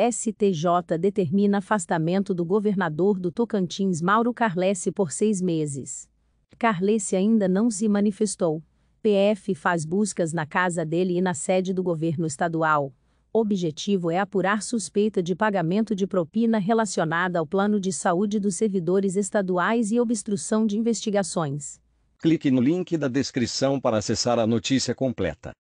STJ determina afastamento do governador do Tocantins Mauro Carlesse por seis meses. Carlesse ainda não se manifestou. PF faz buscas na casa dele e na sede do governo estadual. Objetivo é apurar suspeita de pagamento de propina relacionada ao plano de saúde dos servidores estaduais e obstrução de investigações. Clique no link da descrição para acessar a notícia completa.